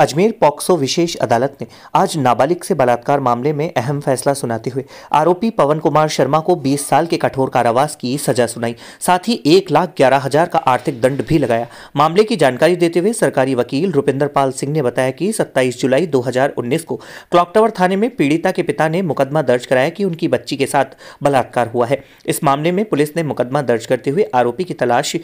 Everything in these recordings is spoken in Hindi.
अजमेर पॉक्सो विशेष अदालत ने आज नाबालिग से बलात्कार मामले में अहम फैसला सुनाते हुए आरोपी पवन कुमार शर्मा को 20 साल के कठोर कारावास की सजा सुनाई साथ ही एक लाख ग्यारह हजार का आर्थिक दंड भी लगाया मामले की जानकारी देते हुए सरकारी वकील रुपिंदर पाल सिंह ने बताया कि 27 जुलाई 2019 को क्लॉक टावर थाने में पीड़िता के पिता ने मुकदमा दर्ज कराया कि उनकी बच्ची के साथ बलात्कार हुआ है इस मामले में पुलिस ने मुकदमा दर्ज करते हुए आरोपी की तलाश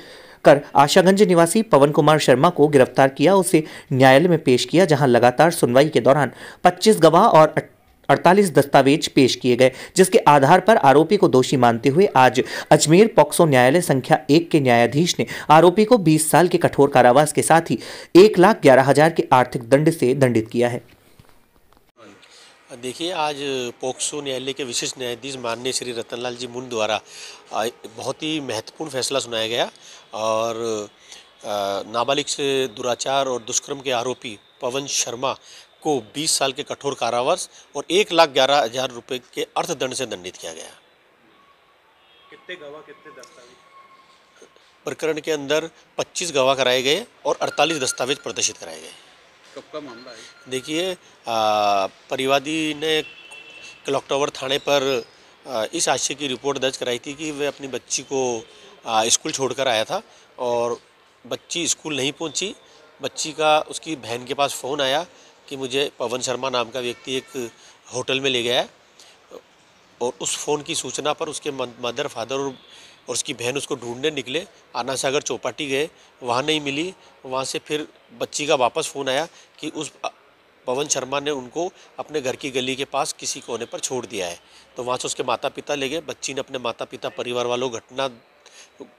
कर आशागंज निवासी पवन कुमार शर्मा को गिरफ्तार किया उसे न्यायालय में पेश किया जहां लगातार सुनवाई के दौरान 25 गवाह और 48 दस्तावेज पेश किए गए जिसके आधार पर आरोपी को दोषी मानते हुए आज अजमेर पॉक्सो न्यायालय संख्या एक के न्यायाधीश ने आरोपी को 20 साल के कठोर कारावास के साथ ही एक लाख ग्यारह हजार के आर्थिक दंड से दंडित किया है देखिए आज पोक्सो न्यायालय के विशेष न्यायाधीश माननीय श्री रतनलाल जी मुंड द्वारा बहुत ही महत्वपूर्ण फैसला सुनाया गया और नाबालिग से दुराचार और दुष्कर्म के आरोपी पवन शर्मा को 20 साल के कठोर कारावास और एक लाख ग्यारह हजार रुपये के अर्थदंड से दंडित किया गया कितने गवाह कितने दस्तावेज प्रकरण के अंदर 25 गवाह कराए गए और 48 दस्तावेज प्रदर्शित कराए गए कब का मामला है देखिए परिवादी ने क्लॉकटॉवर थाने पर इस आशय की रिपोर्ट दर्ज कराई थी कि वह अपनी बच्ची को स्कूल छोड़कर आया था और बच्ची स्कूल नहीं पहुंची बच्ची का उसकी बहन के पास फ़ोन आया कि मुझे पवन शर्मा नाम का व्यक्ति एक होटल में ले गया है और उस फ़ोन की सूचना पर उसके मदर फादर और और उसकी बहन उसको ढूंढने निकले आना सागर चौपाटी गए वहाँ नहीं मिली वहाँ से फिर बच्ची का वापस फ़ोन आया कि उस पवन शर्मा ने उनको अपने घर की गली के पास किसी कोने पर छोड़ दिया है तो वहाँ से उसके माता पिता ले गए बच्ची ने अपने माता पिता परिवार वालों घटना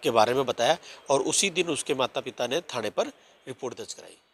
के बारे में बताया और उसी दिन उसके माता पिता ने थाने पर रिपोर्ट दर्ज कराई